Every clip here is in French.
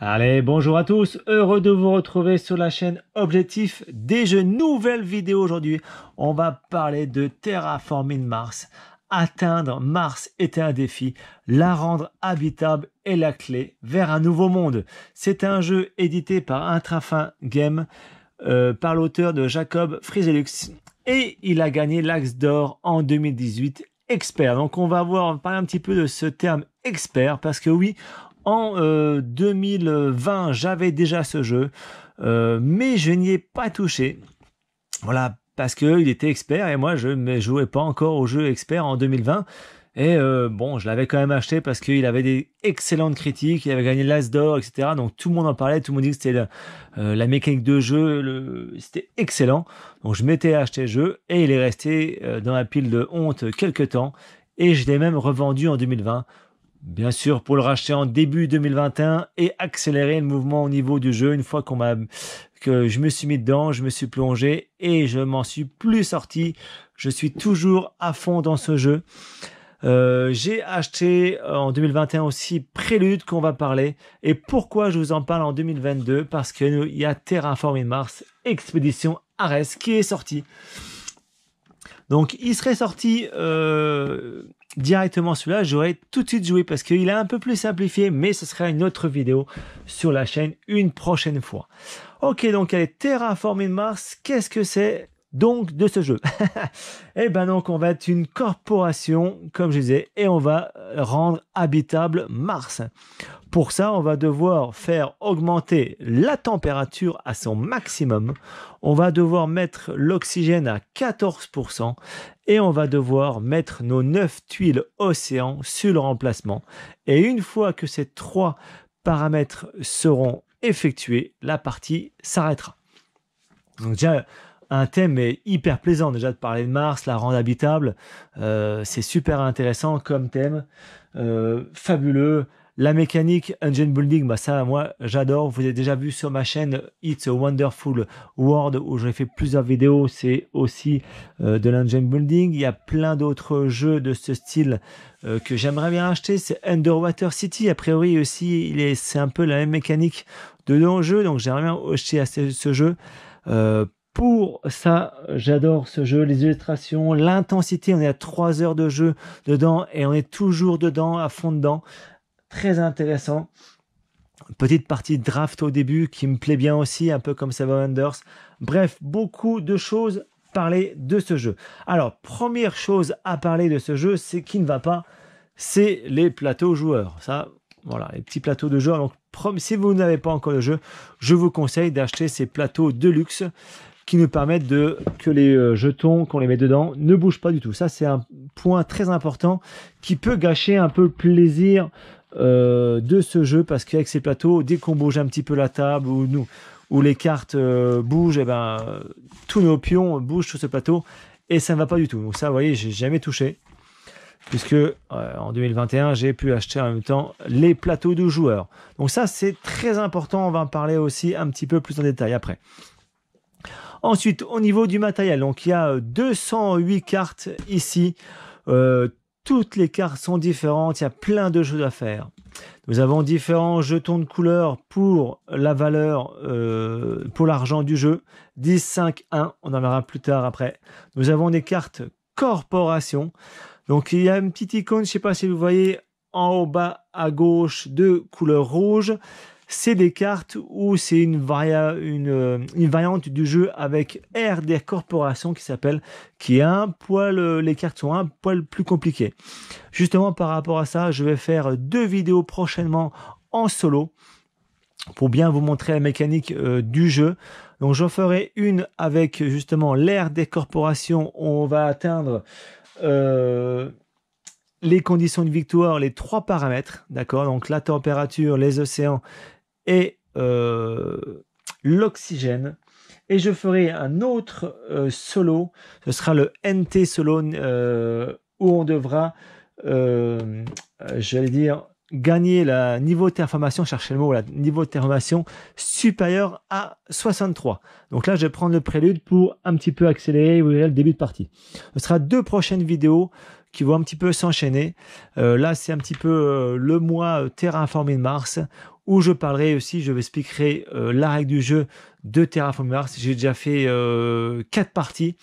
Allez, bonjour à tous, heureux de vous retrouver sur la chaîne Objectif des jeux. Nouvelle vidéo aujourd'hui, on va parler de Terraforming Mars. Atteindre Mars était un défi, la rendre habitable est la clé vers un nouveau monde. C'est un jeu édité par Intrafin Game, euh, par l'auteur de Jacob Friselux. Et il a gagné l'Axe d'Or en 2018 expert. Donc on va voir, on va parler un petit peu de ce terme expert parce que oui, en 2020, euh, j'avais déjà ce jeu, euh, mais je n'y ai pas touché. Voilà, parce qu'il était expert et moi, je ne jouais pas encore au jeu expert en 2020. Et euh, bon, je l'avais quand même acheté parce qu'il avait des excellentes critiques, il avait gagné l'As d'or, etc. Donc tout le monde en parlait, tout le monde dit que c'était la, mécanique de jeu, c'était excellent. Donc je m'étais acheté le jeu et il est resté dans la pile de honte quelques temps. Et je l'ai même revendu en 2020 Bien sûr, pour le racheter en début 2021 et accélérer le mouvement au niveau du jeu une fois qu'on m'a que je me suis mis dedans, je me suis plongé et je m'en suis plus sorti. Je suis toujours à fond dans ce jeu. Euh, j'ai acheté euh, en 2021 aussi Prélude qu'on va parler. Et pourquoi je vous en parle en 2022 Parce qu'il y a Terraform Mars Expédition Ares qui est sorti. Donc il serait sorti euh, directement celui-là, j'aurais tout de suite joué parce qu'il est un peu plus simplifié, mais ce sera une autre vidéo sur la chaîne une prochaine fois. Ok, donc elle Terraformée de Mars, qu'est-ce que c'est donc de ce jeu. et eh ben donc on va être une corporation, comme je disais, et on va euh, rendre habitable Mars. Pour ça, on va devoir faire augmenter la température à son maximum. On va devoir mettre l'oxygène à 14% et on va devoir mettre nos 9 tuiles océan sur le remplacement. Et une fois que ces trois paramètres seront effectués, la partie s'arrêtera. Donc déjà, un thème est hyper plaisant déjà de parler de Mars, la rendre habitable. Euh, c'est super intéressant comme thème, euh, fabuleux. La mécanique engine building, bah ça moi j'adore. Vous avez déjà vu sur ma chaîne It's a Wonderful World où j'ai fait plusieurs vidéos. C'est aussi euh, de l'engine building. Il y a plein d'autres jeux de ce style que j'aimerais bien acheter. C'est Underwater City. A priori aussi, il est c'est un peu la même mécanique de jeux Donc j'aimerais bien acheter ce, jeu. Euh, pour ça, j'adore ce jeu, les illustrations, l'intensité. On est à 3 heures de jeu dedans et on est toujours dedans, à fond dedans. Très intéressant. Petite partie draft au début qui me plaît bien aussi, un peu comme Seven Wonders. Bref, beaucoup de choses parler de ce jeu. Alors, première chose à parler de ce jeu, c'est qui ne va pas, c'est les plateaux joueurs. Ça, voilà, les petits plateaux de joueurs. Donc, si vous n'avez pas encore le jeu, je vous conseille d'acheter ces plateaux de luxe qui nous permettent de que les euh, jetons qu'on les met dedans ne bougent pas du tout. Ça, c'est un point très important qui peut gâcher un peu le plaisir euh, de ce jeu parce qu'avec ces plateaux, dès qu'on bouge un petit peu la table ou nous les cartes euh, bougent, et eh ben tous nos pions bougent sur ce plateau et ça ne va pas du tout. Donc ça, vous voyez, j'ai jamais touché puisque en 2021, j'ai pu acheter en même temps les plateaux de joueurs. Donc ça, c'est très important, on va en parler aussi un petit peu plus en détail après. Ensuite, au niveau du matériel, donc il y a 208 euh, cartes ici. Euh, toutes les cartes sont différentes, il y a plein de choses à faire. Nous avons différents jetons de couleur pour la valeur, euh, pour l'argent du jeu. 10, 5, 1, on en verra plus tard après. Nous avons des cartes corporation. Donc il y a une petite icône, je ne sais pas si vous voyez en haut bas à gauche de couleur rouge c'est des cartes ou c'est euh, une, variante du jeu avec Air des corporations qui s'appelle, qui est un poil, euh, les cartes sont un poil plus compliquées. Justement, par rapport à ça, je vais faire deux vidéos prochainement en solo pour bien vous montrer la mécanique euh, du jeu. Donc j'en ferai une avec justement l'Air des corporations. On va atteindre les conditions de victoire, les trois paramètres, d'accord Donc la température, les océans euh, l'oxygène. Et je ferai un autre euh, solo, ce sera le NT solo euh, où on devra, j'allais dire, gagner la niveau de formation chercher le mot, la niveau de formation supérieur à 63. Donc là, je vais prendre le prélude pour un petit peu accélérer, vous le début de partie. Ce sera deux prochaines vidéos qui vont un petit peu s'enchaîner. là, c'est un petit peu le mois terrain terraformé de mars où je parlerai aussi, je vais expliquerai euh, la règle du jeu de Terraform Mars. J'ai déjà fait euh, quatre parties,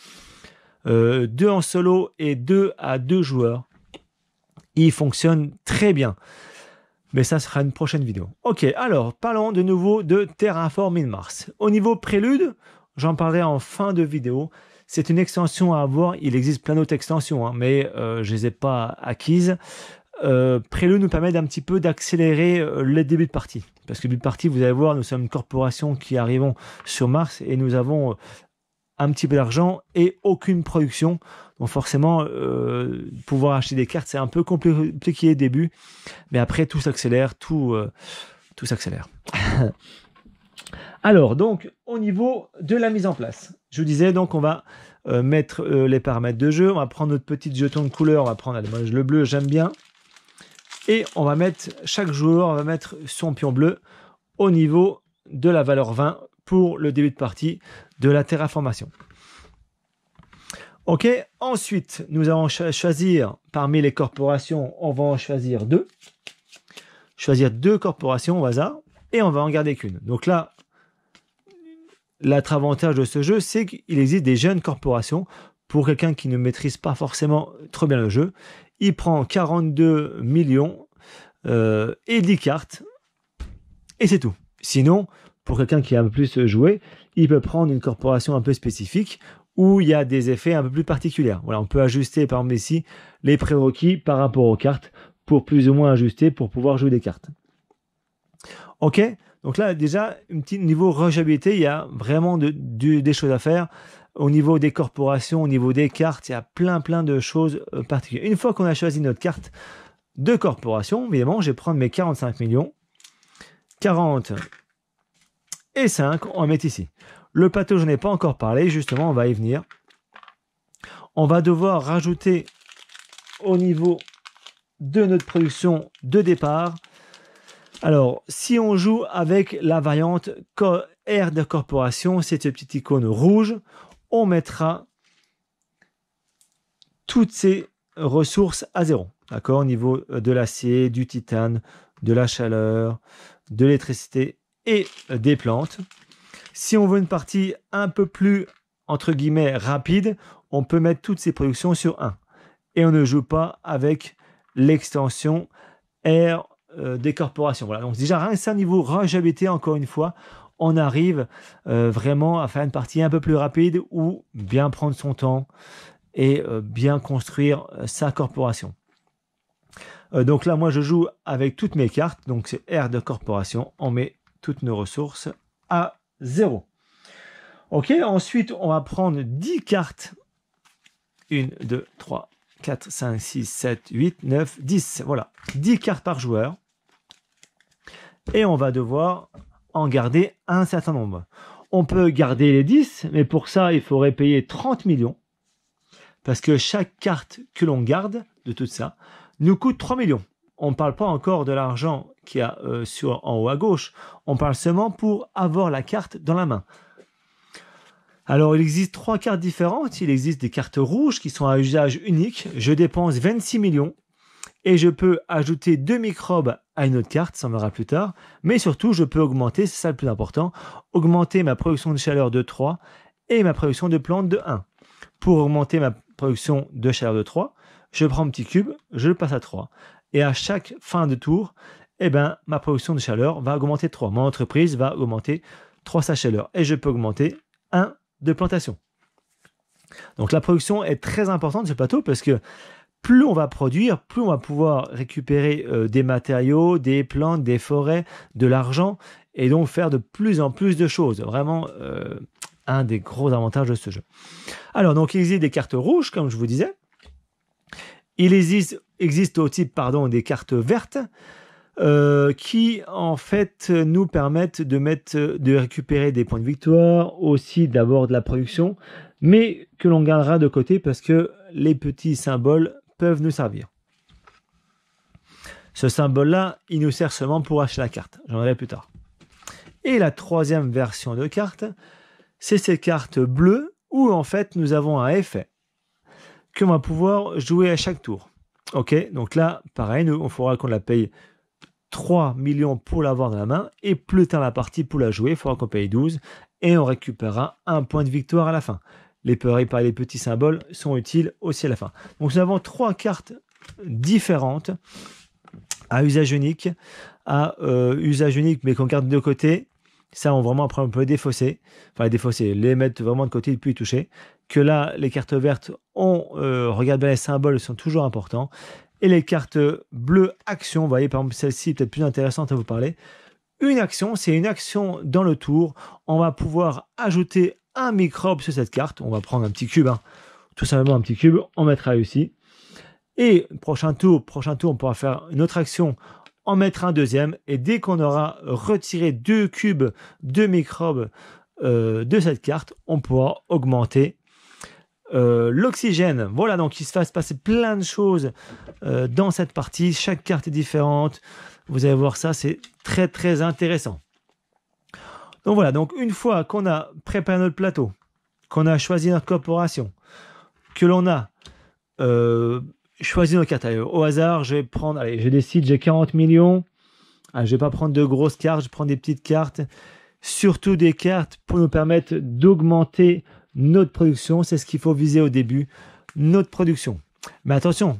euh, deux en solo et deux à deux joueurs. Il fonctionne très bien. Mais ça sera une prochaine vidéo. Ok, alors parlons de nouveau de Terraforming Mars. Au niveau prélude, j'en parlerai en fin de vidéo. C'est une extension à avoir. Il existe plein d'autres extensions, hein, mais je ne les ai pas acquises. Euh, Prélu nous permet d'un petit peu d'accélérer euh, le début de partie. Parce que le début de partie, vous allez voir, nous sommes une corporation qui arrivons sur Mars et nous avons euh, un petit peu d'argent et aucune production. Donc forcément, pouvoir acheter des cartes, c'est un peu compliqué au début. Mais après, tout s'accélère, tout, tout s'accélère. Alors, donc, au niveau de la mise en place, je vous disais, donc, on va mettre les paramètres de jeu, on va prendre notre petit jeton de couleur, on va prendre, le bleu, j'aime bien. Et on va mettre chaque joueur on va mettre son pion bleu au niveau de la valeur 20 pour le début de partie de la terraformation. Ok, ensuite nous allons choisir parmi les corporations, on va en choisir deux. Choisir deux corporations au hasard et on va en garder qu'une. Donc là, l'autre avantage de ce jeu, c'est qu'il existe des jeunes corporations pour quelqu'un qui ne maîtrise pas forcément trop bien le jeu. Il prend 42 millions euh, et 10 cartes. Et c'est tout. Sinon, pour quelqu'un qui a un peu plus joué, il peut prendre une corporation un peu spécifique où il y a des effets un peu plus particuliers. Voilà, on peut ajuster par messi les prérequis par rapport aux cartes pour plus ou moins ajuster pour pouvoir jouer des cartes. Ok, donc là déjà, un petit niveau rejabilité, il y a vraiment des choses à faire au niveau des corporations, au niveau des cartes, il y a plein plein de choses euh, particulières. Une fois qu'on a choisi notre carte de corporation, évidemment, je vais prendre mes 45 millions, 40 et 5, on met ici. Le plateau, je n'ai pas encore parlé, justement, on va y venir. On va devoir rajouter au niveau de notre production de départ. Alors, si on joue avec la variante R de corporation, c'est cette petite icône rouge, mettra toutes ces ressources à zéro. D'accord Au niveau euh, de l'acier, du titane, de la chaleur, de l'électricité et euh, des plantes. Si on veut une partie un peu plus, entre guillemets, rapide, on peut mettre toutes ces productions sur 1. Et on ne joue pas avec l'extension R euh, des corporations. Voilà, donc déjà rien c'est un niveau rejabilité, encore une fois, on arrive euh, vraiment à faire une partie un peu plus rapide ou bien prendre son temps et euh, bien construire euh, sa corporation. donc là, moi, je joue avec toutes mes cartes. Donc c'est R de corporation. On met toutes nos ressources à zéro. Ok, ensuite, on va prendre 10 cartes. 1, 2, 3, 4, 5, 6, 7, 8, 9, 10. Voilà, 10 cartes par joueur. Et on va devoir en garder un certain nombre. On peut garder les 10, mais pour ça, il faudrait payer 30 millions, parce que chaque carte que l'on garde de tout ça nous coûte 3 millions. On ne parle pas encore de l'argent qui a euh, sur, en haut à gauche, on parle seulement pour avoir la carte dans la main. Alors, il existe trois cartes différentes. Il existe des cartes rouges qui sont à usage unique. Je dépense 26 millions et je peux ajouter deux microbes à une autre carte, ça en verra plus tard. Mais surtout, je peux augmenter, c'est ça le plus important, augmenter ma production de chaleur de 3 et ma production de plantes de 1. Pour augmenter ma production de chaleur de 3, je prends un petit cube, je le passe à 3. Et à chaque fin de tour, eh ben, ma production de chaleur va augmenter de 3. Mon entreprise va augmenter 3 sa chaleur. Et je peux augmenter 1 de plantation. Donc la production est très importante ce plateau parce que plus on va produire, plus on va pouvoir récupérer euh, des matériaux, des plantes, des forêts, de l'argent, et donc faire de plus en plus de choses. Vraiment euh, un des gros avantages de ce jeu. Alors, donc il existe des cartes rouges, comme je vous disais. Il existe, existe pardon, des cartes vertes. Euh, qui en fait nous permettent de mettre, de récupérer des points de victoire, aussi d'abord de la production, mais que l'on gardera de côté parce que les petits symboles peuvent nous servir. Ce symbole-là, il nous sert seulement pour acheter la carte. J'en verrai plus tard. Et la troisième version de carte, c'est cette cartes bleue où en fait nous avons un effet que va pouvoir jouer à chaque tour. Ok, donc là, pareil, nous, on faudra qu'on la paye 3 millions pour l'avoir dans la main et plus tard la partie pour la jouer, il faudra qu'on paye 12 et on récupérera un point de victoire à la fin les et par les petits symboles sont utiles aussi à la fin. Donc nous avons trois cartes différentes à usage unique, à euh, usage unique mais qu'on garde de côté. Ça, on vraiment après on peut défausser, enfin défausser, les mettre vraiment de côté puis toucher. Que là, les cartes vertes, on euh, regarde bien les symboles, sont toujours importants. Et les cartes bleues action, vous voyez par exemple celle-ci peut-être plus intéressante à vous parler. Une action, c'est une action dans le tour. On va pouvoir ajouter un microbe sur cette carte. On va prendre un petit cube, hein. tout simplement un petit cube, on mettra ici. Et prochain tour, prochain tour, on pourra faire une autre action, en mettre un deuxième. Et dès qu'on aura retiré deux cubes de microbes euh, de cette carte, on pourra augmenter euh, l'oxygène. Voilà, donc il se passe passer plein de choses euh, dans cette partie. Chaque carte est différente. Vous allez voir ça, c'est très très intéressant. Donc voilà, donc une fois qu'on a préparé notre plateau, qu'on a choisi notre corporation, que l'on a euh, choisi nos cartes. au hasard, je vais prendre, allez, je décide, j'ai 40 millions. Ah, je vais pas prendre de grosses cartes, je prends des petites cartes. Surtout des cartes pour nous permettre d'augmenter notre production. C'est ce qu'il faut viser au début, notre production. Mais attention,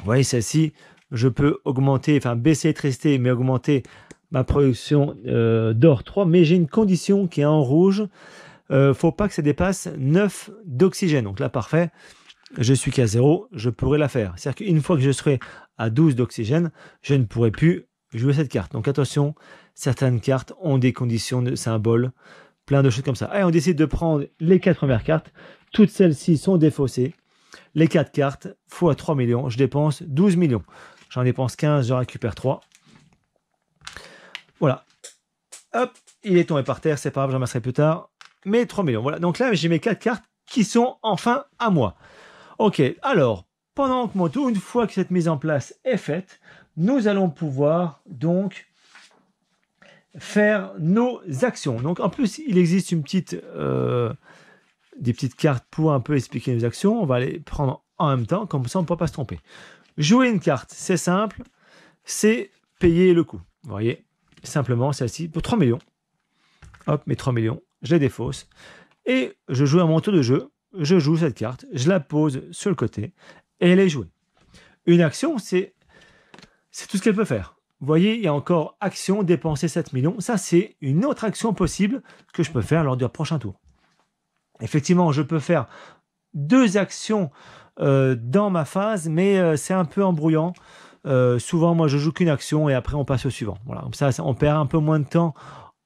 vous voyez celle-ci, je peux augmenter, enfin baisser, rester, mais augmenter ma production euh, d'or 3, mais j'ai une condition qui est en rouge. Euh, faut pas que ça dépasse 9 d'oxygène. Donc là, parfait, je suis qu'à 0, je pourrais la faire. C'est-à-dire qu'une fois que je serai à 12 d'oxygène, je ne pourrai plus jouer cette carte. Donc attention, certaines cartes ont des conditions de symboles, plein de choses comme ça. Allez, on décide de prendre les 4 premières cartes. Toutes celles-ci sont défaussées. Les quatre cartes, fois 3 millions, je dépense 12 millions. J'en dépense 15, je récupère 3. Voilà. Hop, il est tombé par terre, c'est pas grave, j'en remercierai plus tard. Mais 3 millions, voilà. Donc là, j'ai mes 4 cartes qui sont enfin à moi. Ok, alors, pendant que mon tour, une fois que cette mise en place est faite, nous allons pouvoir donc faire nos actions. Donc en plus, il existe une petite, euh, des petites cartes pour un peu expliquer nos actions. On va les prendre en même temps, comme ça on ne pourra pas se tromper. Jouer une carte, c'est simple, c'est payer le coût. Vous voyez, simplement celle-ci pour 3 millions. Hop, mes 3 millions, je les défausse. Et je joue à mon tour de jeu. Je joue cette carte, je la pose sur le côté et elle est jouée. Une action, c'est tout ce qu'elle peut faire. Vous voyez, il y a encore action, dépenser 7 millions. Ça, c'est une autre action possible que je peux faire lors du prochain tour. Effectivement, je peux faire deux actions euh, dans ma phase, mais euh, c'est un peu embrouillant. Euh, souvent, moi, je joue qu'une action et après, on passe au suivant. Voilà, comme ça, on perd un peu moins de temps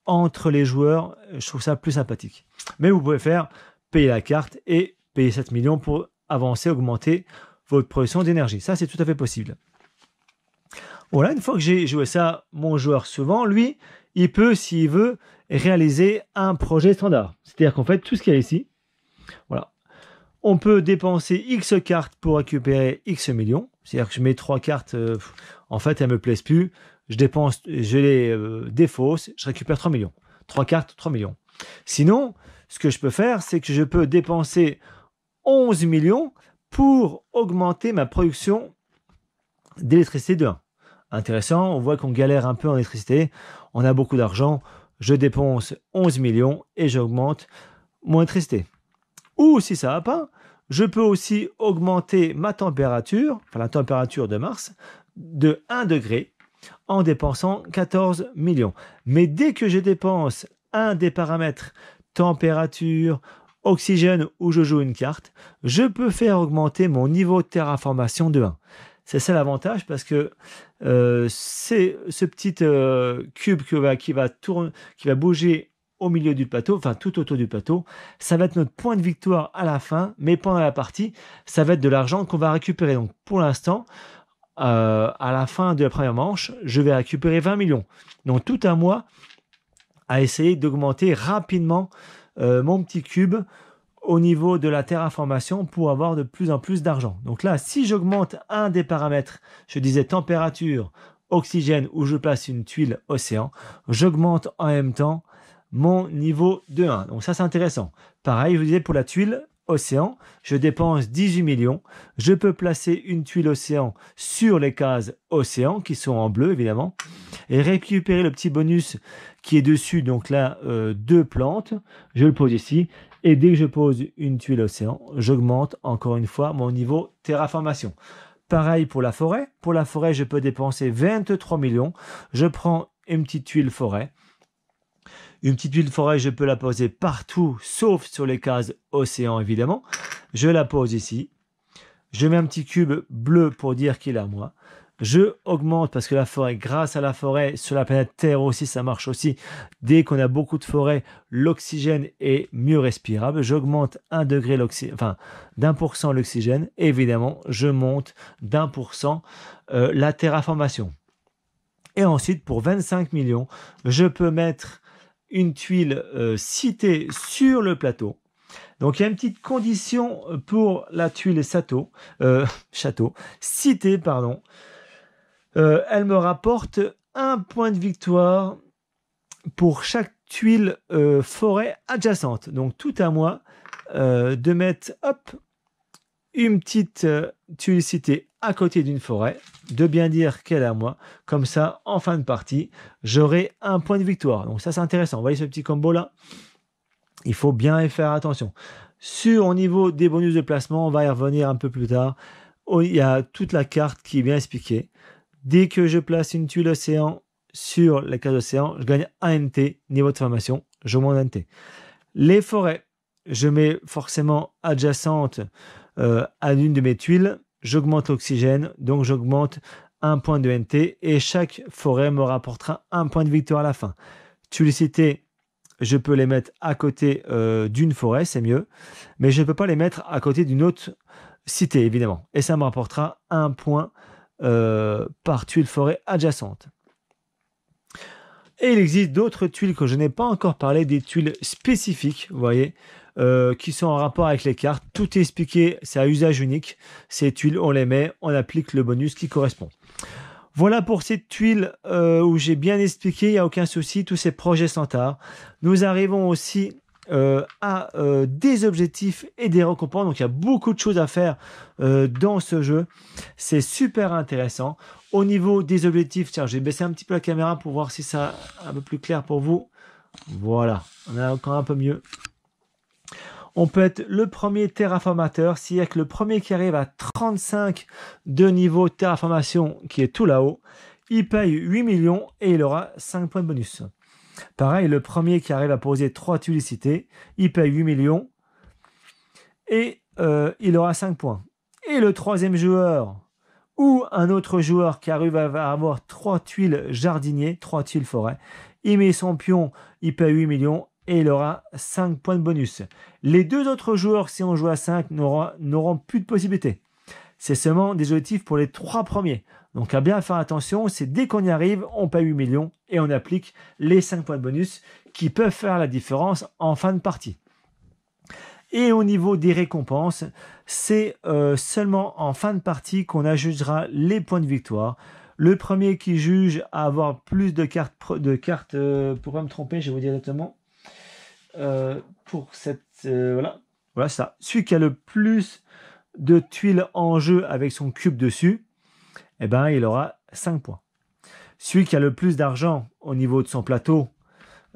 entre les joueurs. Je trouve ça plus sympathique. Mais vous pouvez faire payer la carte et payer 7 millions pour avancer, augmenter votre production d'énergie. Ça, c'est tout à fait possible. Voilà, une fois que j'ai joué ça, mon joueur souvent, lui, il peut, s'il veut, réaliser un projet standard. C'est-à-dire qu'en fait, tout ce qu'il y a ici, voilà, on peut dépenser X cartes pour récupérer X millions. C'est-à-dire que je mets trois cartes, euh, en fait, elles me plaisent plus. Je dépense, je les euh, défausse, je récupère 3 millions. Trois cartes, 3 millions. Sinon, ce que je peux faire, c'est que je peux dépenser 11 millions pour augmenter ma production d'électricité de 1. Intéressant, on voit qu'on galère un peu en électricité, on a beaucoup d'argent, je dépense 11 millions et j'augmente mon électricité. Ou si ça va pas, je peux aussi augmenter ma température, enfin la température de Mars, de 1 degré en dépensant 14 millions. Mais dès que je dépense un des paramètres, température, oxygène ou je joue une carte, je peux faire augmenter mon niveau de terraformation de 1. C'est ça l'avantage parce que euh, c'est ce petit euh, cube va, qui va qui va bouger au milieu du plateau, enfin tout autour du plateau. Ça va être notre point de victoire à la fin, mais pendant la partie, ça va être de l'argent qu'on va récupérer. Donc pour l'instant, euh, à la fin de la première manche, je vais récupérer 20 millions. Donc tout à moi à essayer d'augmenter rapidement euh, mon petit cube au niveau de la terraformation pour avoir de plus en plus d'argent. Donc là, si j'augmente un des paramètres, je disais température, oxygène, ou je place une tuile océan, j'augmente en même temps mon niveau de 1. Donc ça, c'est intéressant. Pareil, je vous disais pour la tuile océan, je dépense 18 millions. Je peux placer une tuile océan sur les cases océan, qui sont en bleu, évidemment, et récupérer le petit bonus qui est dessus. Donc là, euh, deux plantes. Je le pose ici. Et dès que je pose une tuile océan, j'augmente encore une fois mon niveau terraformation. Pareil pour la forêt. Pour la forêt, je peux dépenser 23 millions. Je prends une petite tuile forêt une petite huile forêt, je peux la poser partout, sauf sur les cases océan, évidemment. Je la pose ici. Je mets un petit cube bleu pour dire qu'il est à moi. Je augmente parce que la forêt, grâce à la forêt, sur la planète Terre aussi, ça marche aussi. Dès qu'on a beaucoup de forêt, l'oxygène est mieux respirable. J'augmente un degré l'oxygène, enfin d'un pour cent l'oxygène. Évidemment, je monte d'un pour cent euh, la terraformation. Et ensuite, pour 25 millions, je peux mettre une tuile euh, citée sur le plateau. Donc il y a une petite condition euh, pour la tuile Sato, euh, château, citée, pardon. elle me rapporte un point de victoire pour chaque tuile forêt adjacente. Donc tout à moi de mettre hop, une petite tuile citée à côté d'une forêt, de bien dire qu'elle est à moi. Comme ça, en fin de partie, j'aurai un point de victoire. Donc ça, c'est intéressant. Vous voyez ce petit combo-là Il faut bien y faire attention. Sur au niveau des bonus de placement, on va y revenir un peu plus tard. Oh, il y a toute la carte qui est bien expliquée. Dès que je place une tuile océan sur la case océan, je gagne un NT, niveau de formation, monte un NT. Les forêts, je mets forcément adjacentes euh, à l'une de mes tuiles j'augmente l'oxygène, donc j'augmente un point de NT et chaque forêt me rapportera un point de victoire à la fin. Tu les je peux les mettre à côté euh, d'une forêt, c'est mieux, mais je ne peux pas les mettre à côté d'une autre cité, évidemment. Et ça me rapportera un point euh, par tuile forêt adjacente. Et il existe d'autres tuiles que je n'ai pas encore parlé, des tuiles spécifiques, vous voyez, euh, qui sont en rapport avec les cartes. Tout est expliqué, c'est à usage unique. Ces tuiles, on les met, on applique le bonus qui correspond. Voilà pour ces tuiles euh, où j'ai bien expliqué, il n'y a aucun souci, tous ces projets sont tard. Nous arrivons aussi euh, à des objectifs et des récompenses, donc il y a beaucoup de choses à faire dans ce jeu. C'est super intéressant. Au niveau des objectifs, tiens, j'ai baissé un petit peu la caméra pour voir si ça un peu plus clair pour vous. Voilà, on a encore un peu mieux. On peut être le premier terraformateur, cest y a que le premier qui arrive à 35 de niveau terraformation, qui est tout là-haut, il paye 8 millions et il aura 5 points de bonus. Pareil, le premier qui arrive à poser 3 cité, il paye 8 millions et euh, il aura 5 points. Et le troisième joueur, ou un autre joueur qui arrive à avoir trois tuiles jardiniers, trois tuiles forêt. Il met son pion, il paye 8 millions et il aura 5 points de bonus. Les deux autres joueurs, si on joue à 5, n'auront plus de possibilités. C'est seulement des objectifs pour les trois premiers. Donc à bien faire attention, c'est dès qu'on y arrive, on paye 8 millions et on applique les 5 points de bonus qui peuvent faire la différence en fin de partie. Et au niveau des récompenses, c'est euh, seulement en fin de partie qu'on ajugera les points de victoire. Le premier qui juge à avoir plus de cartes, de cartes euh, pour me tromper, je vais vous dire exactement, euh, pour cette. Euh, voilà. Voilà, ça. Celui qui a le plus de tuiles en jeu avec son cube dessus, eh ben, il aura 5 points. Celui qui a le plus d'argent au niveau de son plateau,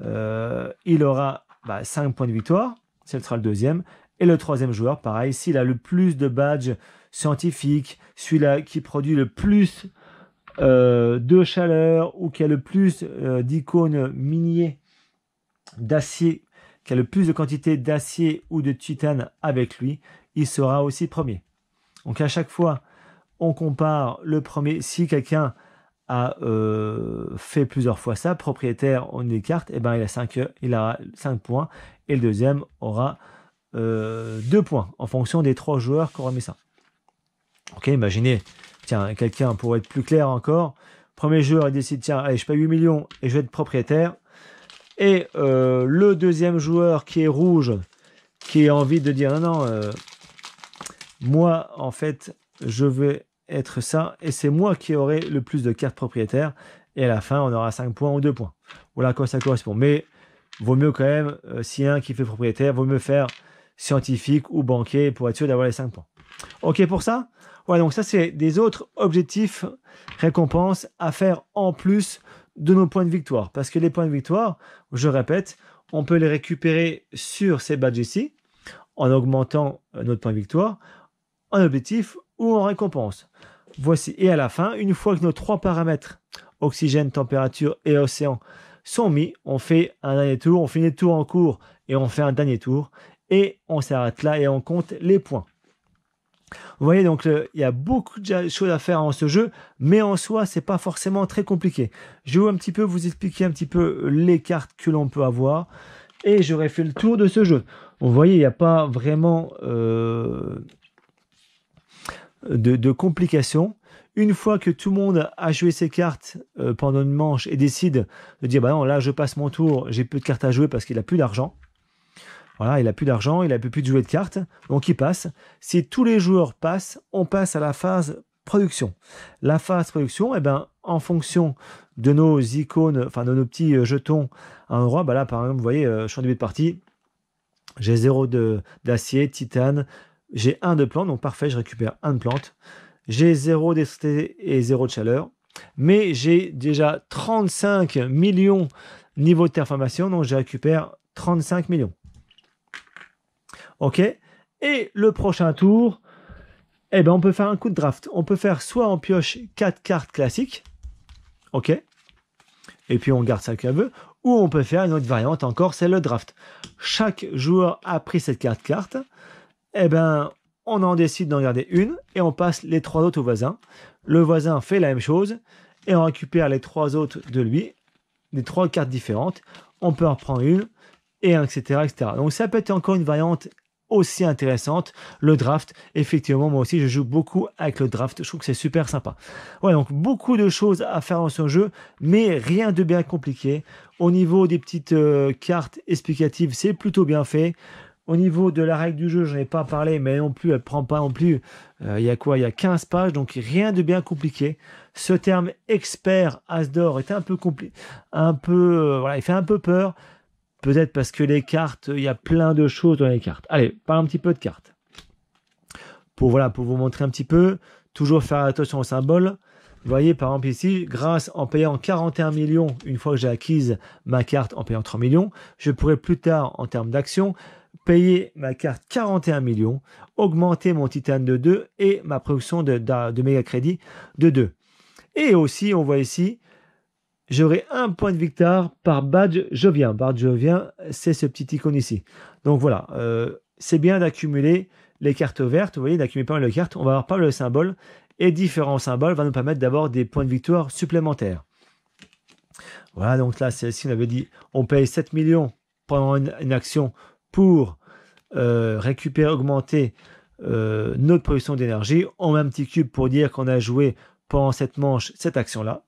euh, il aura 5 bah, points de victoire. Ce sera le deuxième. Et le troisième joueur, pareil, s'il a le plus de badges scientifiques, celui-là qui produit le plus de chaleur ou qui a le plus d'icônes miniers d'acier le plus de quantité d'acier ou de titane avec lui, il sera aussi premier. Donc à chaque fois, on compare le premier. Si quelqu'un a euh, fait plusieurs fois ça, propriétaire, on écarte, et eh ben il a 5 il a 5 points et le deuxième aura euh, deux points en fonction des trois joueurs qui auront mis ça. Ok, imaginez, tiens, quelqu'un pour être plus clair encore, premier joueur décide tiens, allez, je paye 8 millions et je vais être propriétaire, et euh, le deuxième joueur qui est rouge, qui a envie de dire non, non, euh, moi en fait, je vais être ça, et c'est moi qui aurai le plus de cartes propriétaires, et à la fin, on aura 5 points ou 2 points. Voilà là quoi ça correspond. Mais vaut mieux quand même, euh, si un qui fait propriétaire, vaut mieux faire scientifique ou banquier pour être sûr d'avoir les 5 points. OK pour ça Voilà, donc ça c'est des autres objectifs, récompenses à faire en plus de nos points de victoire. Parce que les points de victoire, je répète, on peut les récupérer sur ces badges ici, en augmentant euh, notre point de victoire, en objectif ou en récompense. Voici, et à la fin, une fois que nos trois paramètres, oxygène, température et océan, sont mis, on fait un dernier tour, on finit le tour en cours et on fait un dernier tour, et on s'arrête là et on compte les points. Vous voyez donc euh, il y a beaucoup de choses à faire en ce jeu, mais en soi c'est pas forcément très compliqué. Je vais un petit peu vous expliquer un petit peu euh, les cartes que l'on peut avoir et j'aurai fait le tour de ce jeu. Vous voyez il n'y a pas vraiment euh, de, complications. Une fois que tout le monde a joué ses cartes pendant une manche et décide de dire bah non là je passe mon tour, j'ai peu de cartes à jouer parce qu'il a plus d'argent. Voilà, il a plus d'argent, il a plus de jouer de cartes, donc il passe. Si tous les joueurs passent, on passe à la phase production. La phase production, eh ben, en fonction de nos icônes, enfin de nos petits euh, jetons à un endroit, bah là par exemple, vous voyez, je euh, suis en début de partie, j'ai zéro d'acier, titane, j'ai un de plante, donc parfait, je récupère un de plante. J'ai zéro d'électricité et zéro de chaleur. Mais j'ai déjà 35 millions niveau de terraformation, donc je récupère 35 millions. Ok Et le prochain tour, eh ben, on peut faire un coup de draft. On peut faire soit on pioche quatre cartes classiques. Ok Et puis on garde ça qu'à veut. Ou on peut faire une autre variante encore, c'est le draft. Chaque joueur a pris cette carte carte. Eh ben, on en décide d'en garder une et on passe les trois autres au voisin. Le voisin fait la même chose et on récupère les trois autres de lui, les trois cartes différentes. On peut en prendre une et etc. etc. Donc ça peut être encore une variante aussi intéressante. Le draft, effectivement, moi aussi, je joue beaucoup avec le draft. Je trouve que c'est super sympa. Ouais, donc beaucoup de choses à faire en ce jeu, mais rien de bien compliqué. Au niveau des petites euh, cartes explicatives, c'est plutôt bien fait. Au niveau de la règle du jeu, je n'ai pas parlé, mais non plus, elle prend pas non plus. Euh, il ya y a quoi Il y a 15 pages, donc rien de bien compliqué. Ce terme expert d'or est un peu compliqué, un peu, euh, voilà, il fait un peu peur. Peut-être parce que les cartes, il y a plein de choses dans les cartes. Allez, parle un petit peu de cartes. Pour, voilà, pour vous montrer un petit peu, toujours faire attention au symbole. Vous voyez, par exemple ici, grâce en payant 41 millions, une fois que j'ai acquise ma carte en payant 3 millions, je pourrai plus tard, en termes d'action, payer ma carte 41 millions, augmenter mon titane de 2 et ma production de, de méga crédit de 2. Et aussi, on voit ici, j'aurai un point de victoire par badge Jovien. Badge viens c'est ce petit icône ici. Donc voilà, euh, c'est bien d'accumuler les cartes vertes, vous voyez, d'accumuler pas mal de cartes. On va avoir pas mal de symboles et différents symboles vont nous permettre d'avoir des points de victoire supplémentaires. Voilà, donc là, c'est si on avait dit, on paye 7 millions pendant une, action pour euh, récupérer, augmenter euh, notre production d'énergie. On a un petit cube pour dire qu'on a joué pendant cette manche cette action-là.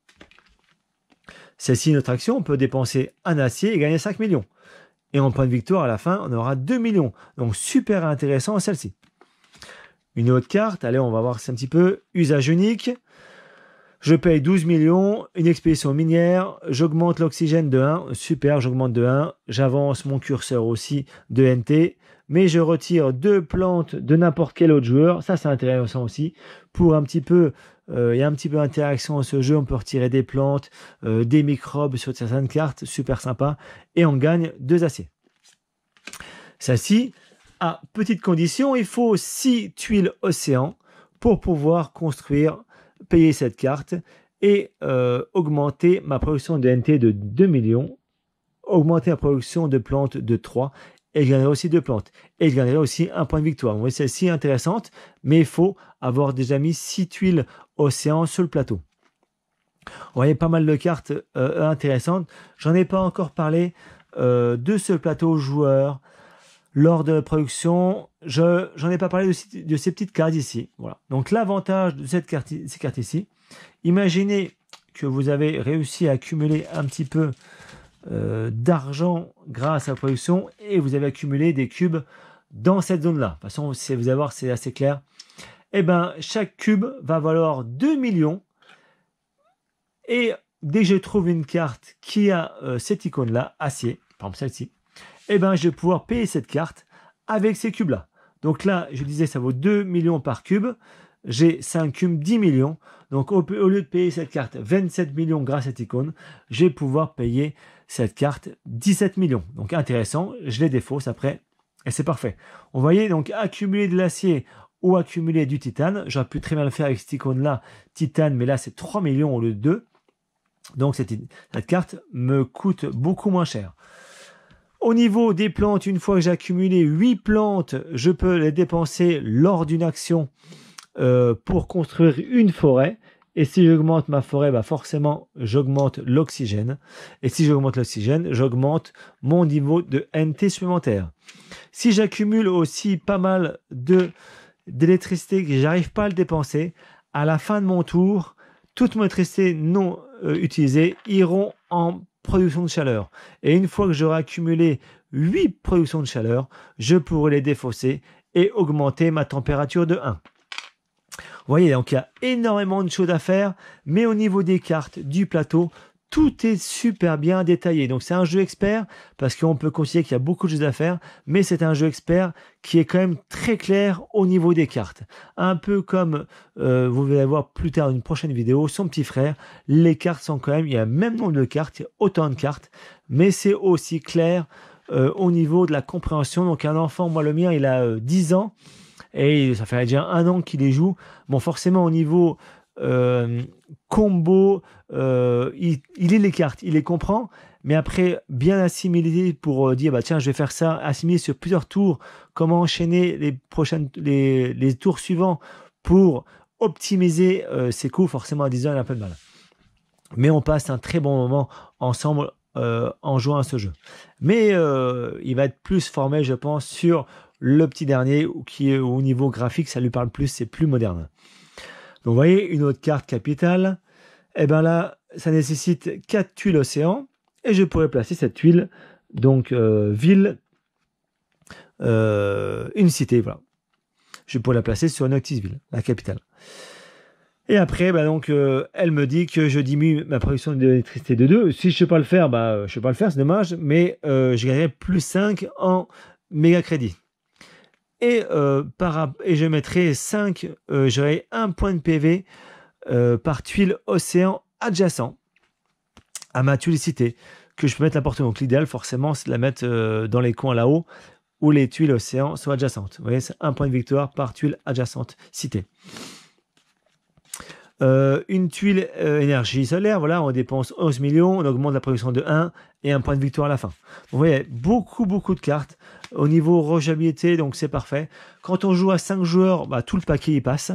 Celle-ci, notre action, on peut dépenser un acier et gagner 5 millions. Et en point de victoire, à la fin, on aura 2 millions. Donc super intéressant celle-ci. Une autre carte, allez, on va voir c'est un petit peu usage unique. Je paye 12 millions, une expédition minière, j'augmente l'oxygène de 1, super, j'augmente de 1, j'avance mon curseur aussi de NT, mais je retire deux plantes de n'importe quel autre joueur, ça c'est intéressant aussi, pour un petit peu euh, il y a un petit peu d'interaction en ce jeu, on peut retirer des plantes, euh, des microbes sur certaines cartes, super sympa, et on gagne deux AC. Celle-ci, à petite condition, il faut six tuiles océan pour pouvoir construire, payer cette carte et euh, augmenter ma production de NT de 2 millions, augmenter ma production de plantes de 3 et je aussi deux plantes. Et je gagnerai aussi un point de victoire. Vous voyez, celle-ci intéressante, mais il faut avoir déjà mis six tuiles océan sur le plateau. Vous voyez, pas mal de cartes euh, intéressantes. J'en ai pas encore parlé euh, de ce plateau joueur lors de la production. Je n'en ai pas parlé de, ces petites cartes ici. Voilà. Donc l'avantage de cette carte, ces cartes ici, imaginez que vous avez réussi à accumuler un petit peu euh, d'argent grâce à la production et vous avez accumulé des cubes dans cette zone-là. De toute façon, si vous allez voir, c'est assez clair. Eh bien, chaque cube va valoir 2 millions. Et dès que je trouve une carte qui a euh, cette icône-là, acier, par exemple celle-ci, eh ben, je vais pouvoir payer cette carte avec ces cubes-là. Donc là, je disais, ça vaut 2 millions par cube. J'ai 5 cubes, 10 millions. Donc au, au, lieu de payer cette carte 27 millions grâce à cette icône, je vais pouvoir payer cette carte 17 millions. Donc intéressant, je les défausse après et c'est parfait. On voyait donc accumuler de l'acier ou accumuler du titane. J'aurais pu très bien le faire avec cette icône là, titane, mais là c'est 3 millions au lieu de 2. Donc cette, cette carte me coûte beaucoup moins cher. Au niveau des plantes, une fois que j'ai accumulé 8 plantes, je peux les dépenser lors d'une action euh, pour construire une forêt. Et si j'augmente ma forêt, bah forcément, j'augmente l'oxygène. Et si j'augmente l'oxygène, j'augmente mon niveau de NT supplémentaire. Si j'accumule aussi pas mal de d'électricité que j'arrive pas à le dépenser, à la fin de mon tour, toutes mes électricités non euh, utilisées iront en production de chaleur. Et une fois que j'aurai accumulé 8 productions de chaleur, je pourrai les défausser et augmenter ma température de 1 voyez, donc il y a énormément de choses à faire, mais au niveau des cartes, du plateau, tout est super bien détaillé. Donc c'est un jeu expert, parce qu'on peut considérer qu'il y a beaucoup de choses à faire, mais c'est un jeu expert qui est quand même très clair au niveau des cartes. Un peu comme euh, vous allez voir plus tard dans une prochaine vidéo, son petit frère, les cartes sont quand même, il y a le même nombre de cartes, autant de cartes, mais c'est aussi clair euh, au niveau de la compréhension. Donc un enfant, moi le mien, il a 10 euh, ans et ça fait déjà un an qu'il les joue. Bon, forcément, au niveau euh, combo, euh, il, il est les cartes, il les comprend, mais après bien assimiler pour euh, dire bah tiens je vais faire ça, assimilé sur plusieurs tours, comment enchaîner les prochaines les, tours suivants pour optimiser ses coups, forcément à 10 ans il a un peu de mal. Mais on passe un très bon moment ensemble en jouant à ce jeu. Mais il va être plus formé, je pense, sur le petit dernier, qui est au niveau graphique, ça lui parle plus, c'est plus moderne. Donc, vous voyez, une autre carte capitale. Et eh bien là, ça nécessite 4 tuiles océan. Et je pourrais placer cette tuile, donc euh, ville, euh, une cité, voilà. Je pourrais la placer sur Noctisville, la capitale. Et après, bah, donc, euh, elle me dit que je diminue ma production d'électricité de 2. Si je ne sais pas le faire, bah, je ne sais pas le faire, c'est dommage, mais je gagnerai plus 5 en méga crédit. Et, euh, par, et je mettrai 5, euh, j'aurai un point de PV euh, par tuile océan adjacent à ma tuile citée, que je peux mettre n'importe où. Donc l'idéal, forcément, c'est de la mettre dans les coins là-haut, où les tuiles océan sont adjacentes. Vous voyez, c'est un point de victoire par tuile adjacente cité. une tuile énergie solaire, voilà, on dépense 11 millions, on augmente la production de 1 et un point de victoire à la fin. Vous voyez, beaucoup, beaucoup de cartes au niveau rejabilité, donc c'est parfait. Quand on joue à 5 joueurs, bah, tout le paquet y passe.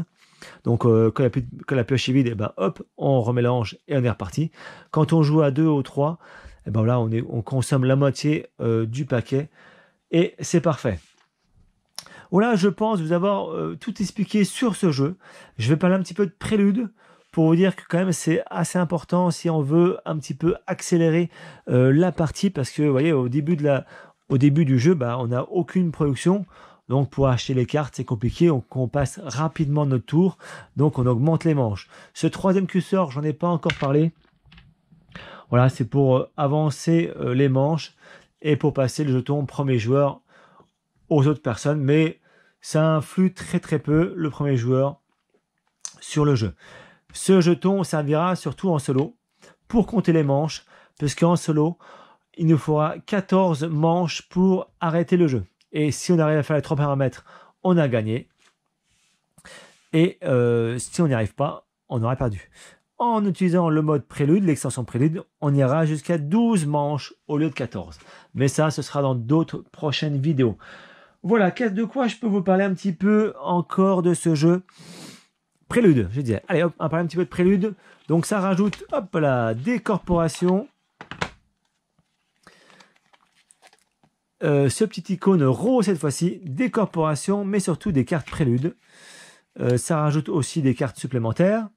Donc euh, quand, la, pioche est vide, et hop, on remélange et on est reparti. Quand on joue à 2 ou 3, et eh ben là on, est, on consomme la moitié euh, du paquet et c'est parfait. Voilà, oh je pense vous avoir euh, tout expliqué sur ce jeu. Je vais parler un petit peu de prélude pour vous dire que quand même c'est assez important si on veut un petit peu accélérer la partie parce que vous voyez au début de la au début du jeu, bah, on n'a aucune production. Donc pour acheter les cartes, c'est compliqué, on, passe rapidement notre tour, donc on augmente les manches. Ce troisième curseur, j'en ai pas encore parlé. Voilà, c'est pour euh, avancer euh, les manches et pour passer le jeton premier joueur aux autres personnes, mais ça influe très très peu le premier joueur sur le jeu. Ce jeton servira surtout en solo pour compter les manches, parce qu'en solo, il nous faudra 14 manches pour arrêter le jeu. Et si on arrive à faire les trois paramètres, on a gagné. Et euh, si on n'y arrive pas, on aura perdu. En utilisant le mode prélude, l'extension prélude, on ira jusqu'à 12 manches au lieu de 14. Mais ça, ce sera dans d'autres prochaines vidéos. Voilà, de quoi je peux vous parler un petit peu encore de ce jeu Prélude, je disais. Allez, hop, on va parler un petit peu de prélude. Donc ça rajoute, hop là, décorporation. Euh, ce petit icône rose cette fois-ci, des corporations, mais surtout des cartes préludes. Euh, ça rajoute aussi des cartes supplémentaires,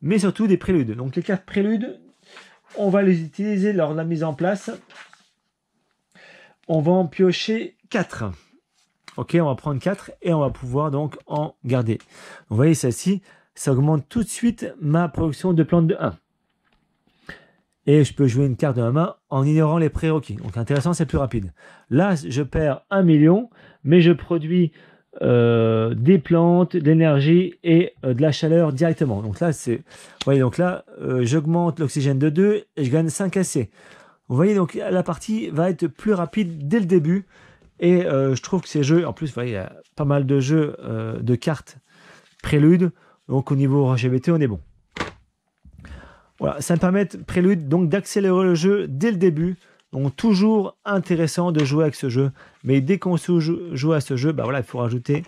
mais surtout des préludes. Donc les cartes préludes, on va les utiliser lors de la mise en place. On va en piocher 4. Ok, on va prendre 4 et on va pouvoir donc en garder. Vous voyez, celle-ci, ça augmente tout de suite ma production de plantes de 1 et je peux jouer une carte de ma main en ignorant les prérequis. Donc intéressant, c'est plus rapide. Là, je perds un million, mais je produis euh, des plantes, de l'énergie et euh, de la chaleur directement. Donc là, c'est, voyez, donc là, euh, j'augmente l'oxygène de 2 et je gagne 5 AC. Vous voyez, donc la partie va être plus rapide dès le début. Et je trouve que ces jeux, en plus, vous voyez, il y a pas mal de jeux de cartes prélude. Donc au niveau RGBT, on est bon. Voilà, ça me permet, prélude, donc d'accélérer le jeu dès le début. Donc toujours intéressant de jouer avec ce jeu. Mais dès qu'on joue à ce jeu, bah voilà, il faut rajouter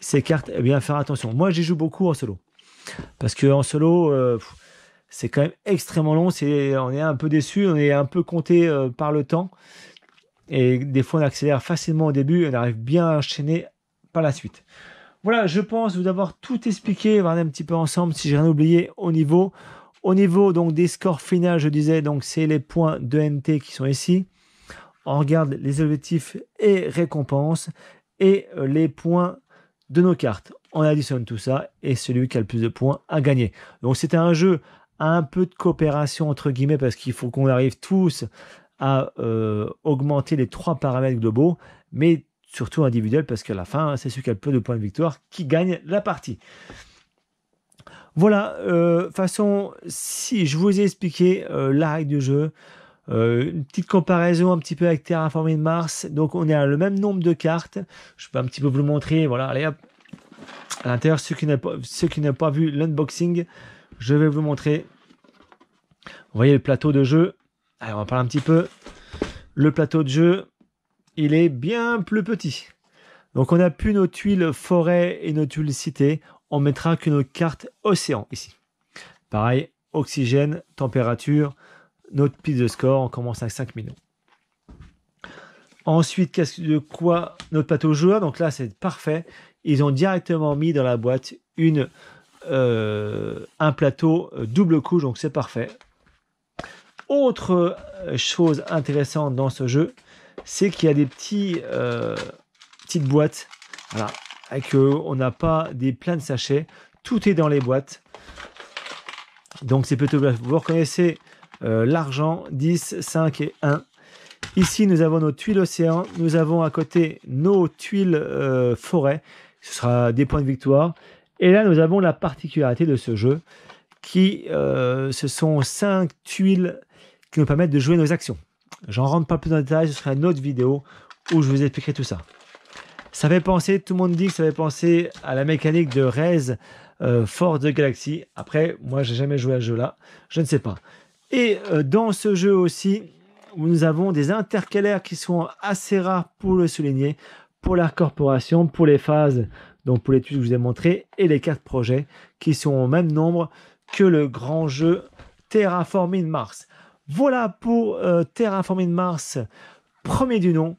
ces cartes et bien faire attention. Moi, j'y joue beaucoup en solo. Parce qu'en solo, euh, c'est quand même extrêmement long. on est un peu déçu, on est un peu compté euh, par le temps. Et des fois, on accélère facilement au début et on arrive bien à enchaîner par la suite. Voilà, je pense vous avoir tout expliqué, on un petit peu ensemble si j'ai rien oublié au niveau au niveau donc des scores finaux, je disais, donc c'est les points de NT qui sont ici. On regarde les objectifs et récompenses et euh, les points de nos cartes. On additionne tout ça et celui qui a le plus de points a gagné. Donc c'était un jeu à un peu de coopération entre guillemets parce qu'il faut qu'on arrive tous à euh, augmenter les trois paramètres globaux, mais surtout individuel parce qu'à la fin, c'est celui qui a le plus de points de victoire qui gagne la partie. Voilà, euh, façon, si je vous ai expliqué euh, la règle du jeu, euh, une petite comparaison un petit peu avec de Mars. Donc on est à le même nombre de cartes. Je peux un petit peu vous le montrer. Voilà, allez hop. À l'intérieur, ceux qui n'ont pas, pas vu l'unboxing, je vais vous montrer. Vous voyez le plateau de jeu. Allez, on va parler un petit peu. Le plateau de jeu, il est bien plus petit. Donc on n'a plus nos tuiles forêt et nos tuiles cité on mettra qu'une carte océan ici. Pareil, oxygène, température, notre piste de score, on commence à 5 millions. Ensuite, qu'est-ce de quoi notre plateau joueur Donc là, c'est parfait. Ils ont directement mis dans la boîte une, euh, un plateau euh, double couche, donc c'est parfait. Autre euh, chose intéressante dans ce jeu, c'est qu'il y a des petits, petites boîtes que qu'on n'a pas des pleins de sachets. Tout est dans les boîtes. Donc c'est plutôt Vous reconnaissez euh, l'argent 10, 5 et 1. Ici, nous avons nos tuiles océan. Nous avons à côté nos tuiles euh, forêt. Ce sera des points de victoire. Et là, nous avons la particularité de ce jeu qui, euh, ce sont cinq tuiles qui nous permettent de jouer nos actions. J'en rentre pas plus dans le détail, ce sera une autre vidéo où je vous expliquerai tout ça. Ça fait penser, tout le monde dit que ça fait penser à la mécanique de Rez euh, Fort de Galaxy. Après, moi, j'ai jamais joué à ce jeu-là. Je ne sais pas. Et euh, dans ce jeu aussi, nous avons des intercalaires qui sont assez rares pour le souligner, pour la corporation, pour les phases, donc pour l'étude que je vous ai montré, et les quatre projets qui sont au même nombre que le grand jeu Terraforming Mars. Voilà pour euh, Terraforming Mars, premier du nom,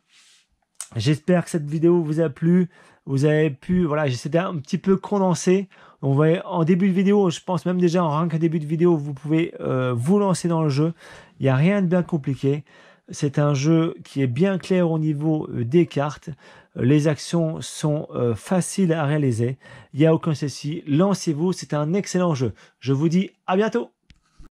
J'espère que cette vidéo vous a plu. Vous avez pu, voilà, j'essaie un petit peu condenser. On va en début de vidéo, je pense même déjà en rien qu'en début de vidéo, vous pouvez euh, vous lancer dans le jeu. Il n'y a rien de bien compliqué. C'est un jeu qui est bien clair au niveau euh, des cartes. Les actions sont euh, faciles à réaliser. Il n'y a aucun souci. Lancez-vous. C'est un excellent jeu. Je vous dis à bientôt.